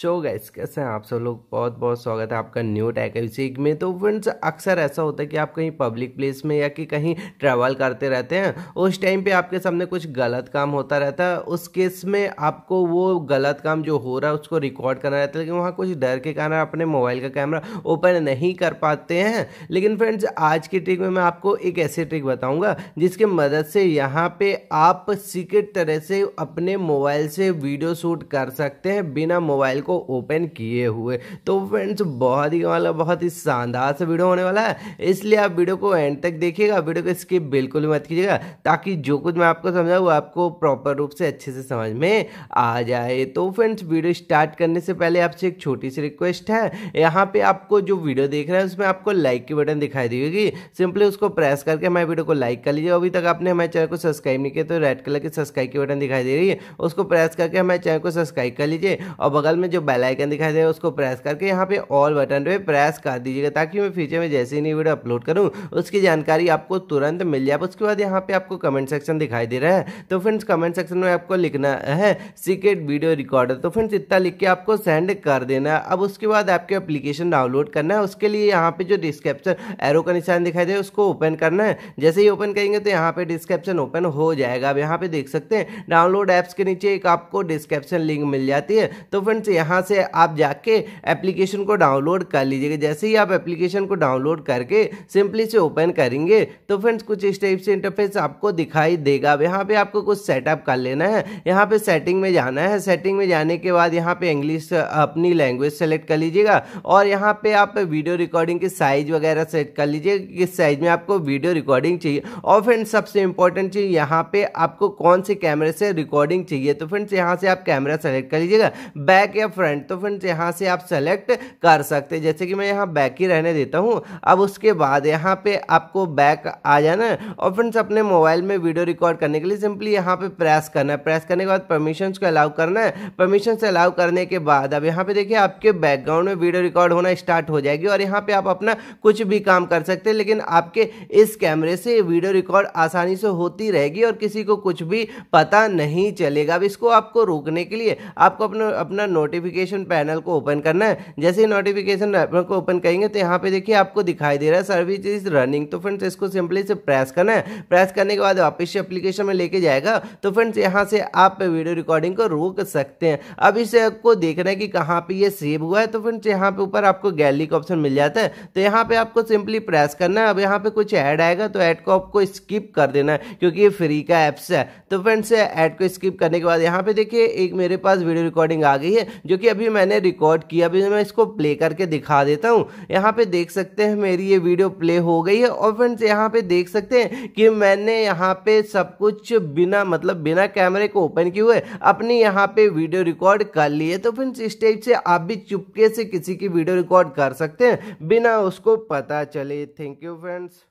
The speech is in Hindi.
शो गाइस कैसे हैं आप सब लोग बहुत बहुत स्वागत है आपका न्यू टैक में तो फ्रेंड्स अक्सर ऐसा होता है कि आप कहीं पब्लिक प्लेस में या कि कहीं ट्रैवल करते रहते हैं उस टाइम पे आपके सामने कुछ गलत काम होता रहता है उस केस में आपको वो गलत काम जो हो रहा है उसको रिकॉर्ड करना रहता है लेकिन वहाँ कुछ डर के कारण अपने मोबाइल का कैमरा ओपन नहीं कर पाते हैं लेकिन फ्रेंड्स आज की ट्रिक में मैं आपको एक ऐसी ट्रिक बताऊँगा जिसके मदद से यहाँ पर आप सीक्रेट तरह से अपने मोबाइल से वीडियो शूट कर सकते हैं बिना मोबाइल को ओपन किए हुए तो फ्रेंड्स बहुत ही मतलब बहुत ही शानदार से वीडियो होने वाला है इसलिए आप वीडियो को एंड तक देखिएगा वीडियो को स्किप बिल्कुल मत कीजिएगा ताकि जो कुछ मैं आपको समझाऊँ वो आपको प्रॉपर रूप से अच्छे से समझ में आ जाए तो फ्रेंड्स वीडियो स्टार्ट करने से पहले आपसे एक छोटी सी रिक्वेस्ट है यहाँ पे आपको जो वीडियो देख रहे हैं उसमें आपको लाइक की बटन दिखाई देगी सिंपली उसको प्रेस करके हमारे वीडियो को लाइक कर लीजिए अभी तक आपने हमारे चैनल को सब्सक्राइब नहीं किया तो रेड कलर की सब्सक्राइब की बटन दिखाई दे रही है उसको प्रेस करके हमारे चैनल को सब्सक्राइब कर लीजिए और बगल में जो जो बेल आइकन दिखाई दे रहा है उसको प्रेस करके यहाँ पे ऑल बटन पे प्रेस कर दीजिएगा ताकि मैं फ्यूचर में जैसे ही नई वीडियो अपलोड करूँ उसकी जानकारी आपको तुरंत मिल जाए उसके बाद यहाँ पे आपको कमेंट सेक्शन दिखाई दे रहा है तो फ्रेंड्स कमेंट सेक्शन में आपको लिखना है सीक्रेट वीडियो रिकॉर्डर तो फ्रेंड्स इतना लिख के आपको सेंड कर देना है अब उसके बाद आपके अप्लीकेशन डाउनलोड करना है उसके लिए यहाँ पे जो डिस्क्रिप्शन एरो का निशान दिखाई दे उसको ओपन करना है जैसे ही ओपन करेंगे तो यहाँ पे डिस्क्रिप्शन ओपन हो जाएगा अब यहाँ पे देख सकते हैं डाउनलोड ऐप्स के नीचे एक आपको डिस्क्रिप्शन लिंक मिल जाती है तो फ्रेंड्स यहाँ यहाँ से आप जाके एप्लीकेशन को डाउनलोड कर लीजिएगा जैसे ही आप एप्लीकेशन को डाउनलोड करके सिंपली से ओपन करेंगे तो फ्रेंड्स कुछ इस टाइप से इंटरफेस आपको दिखाई देगा अब यहाँ पर आपको कुछ सेटअप कर लेना है यहाँ पर सेटिंग में जाना है सेटिंग में जाने के बाद यहाँ पर इंग्लिश अपनी लैंग्वेज सेलेक्ट कर लीजिएगा और यहाँ पर आप वीडियो रिकॉर्डिंग की साइज वगैरह सेट कर लीजिएगा किस साइज में आपको वीडियो रिकॉर्डिंग चाहिए और फ्रेंड्स सबसे इंपॉर्टेंट चीज़ यहाँ पे आपको कौन से कैमरे से रिकॉर्डिंग चाहिए तो फ्रेंड्स यहाँ से आप कैमरा सेलेक्ट कर लीजिएगा बैक या फ्रेंड तो फ्रेंड्स यहाँ से आप सेलेक्ट कर सकते हैं जैसे कि मैं यहाँ बैक ही रहने देता हूँ अब उसके बाद यहाँ पे आपको बैक आ जाना और फ्रेंड्स अपने मोबाइल में वीडियो रिकॉर्ड करने के लिए सिंपली यहाँ पे प्रेस करना है प्रेस करने के बाद परमिशन को अलाउ करना है परमिशन से अलाउ करने के बाद अब यहाँ पे देखिए आपके बैकग्राउंड में वीडियो रिकॉर्ड होना स्टार्ट हो जाएगी और यहाँ पे आप अपना कुछ भी काम कर सकते हैं लेकिन आपके इस कैमरे से वीडियो रिकॉर्ड आसानी से होती रहेगी और किसी को कुछ भी पता नहीं चलेगा अब इसको आपको रोकने के लिए आपको अपना अपना नोटिफिक नोटिफिकेशन पैनल को ओपन करना है जैसे ही नोटिफिकेशन पैनल को ओपन करेंगे तो यहाँ पे देखिए आपको दिखाई दे रहा है सर्विस इज रनिंग तो फ्रेंड्स इसको सिंपली से प्रेस करना है प्रेस करने के बाद वापस से अप्लीकेशन में लेके जाएगा तो फ्रेंड्स यहाँ से आप वीडियो रिकॉर्डिंग को रोक सकते हैं अब इसे आपको देखना है कि कहाँ पर यह सेव हुआ है तो फ्रेंड्स यहाँ पे ऊपर आपको गैलरी का ऑप्शन मिल जाता है तो यहाँ पर आपको सिंपली प्रेस करना है अब यहाँ पर कुछ ऐड आएगा तो ऐड को आपको स्किप कर देना है क्योंकि ये फ्री का ऐप्स है तो फ्रेंड्स ऐड को स्किप करने के बाद यहाँ पे देखिए एक मेरे पास वीडियो रिकॉर्डिंग आ गई है जो क्योंकि अभी मैंने रिकॉर्ड किया अभी मैं इसको प्ले करके दिखा देता हूँ यहाँ पे देख सकते हैं मेरी ये वीडियो प्ले हो गई है और फ्रेंड्स यहाँ पे देख सकते हैं कि मैंने यहाँ पे सब कुछ बिना मतलब बिना कैमरे को ओपन किए हुए अपनी यहाँ पे वीडियो रिकॉर्ड कर ली है तो फ्रेंड्स इस टाइप से आप भी चुपके से किसी की वीडियो रिकॉर्ड कर सकते हैं बिना उसको पता चले थैंक यू फ्रेंड्स